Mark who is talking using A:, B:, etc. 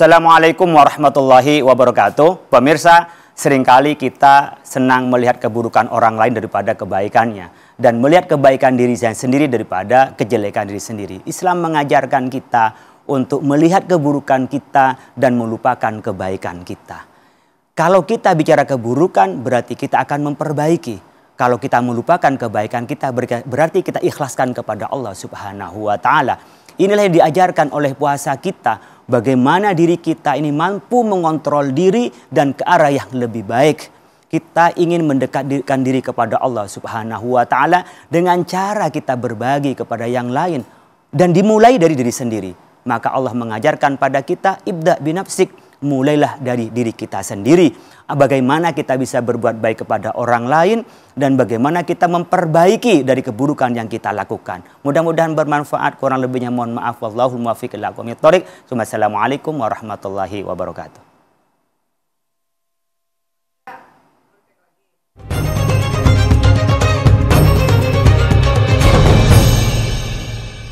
A: Assalamualaikum warahmatullahi wabarakatuh. Pemirsa, seringkali kita senang melihat keburukan orang lain daripada kebaikannya dan melihat kebaikan diri saya sendiri daripada kejelekan diri sendiri. Islam mengajarkan kita untuk melihat keburukan kita dan melupakan kebaikan kita. Kalau kita bicara keburukan, berarti kita akan memperbaiki. Kalau kita melupakan kebaikan kita, berarti kita ikhlaskan kepada Allah Subhanahu wa Ta'ala. Inilah yang diajarkan oleh puasa kita Bagaimana diri kita ini mampu mengontrol diri dan ke arah yang lebih baik. Kita ingin mendekatkan diri kepada Allah Subhanahu wa taala dengan cara kita berbagi kepada yang lain dan dimulai dari diri sendiri. Maka Allah mengajarkan pada kita ibda binafsik mulailah dari diri kita sendiri. Bagaimana kita bisa berbuat baik kepada orang lain dan bagaimana kita memperbaiki dari keburukan yang kita lakukan. Mudah-mudahan bermanfaat. Kurang lebihnya mohon maaf. Wallahul muwaffiq ila aqwamit warahmatullahi wabarakatuh.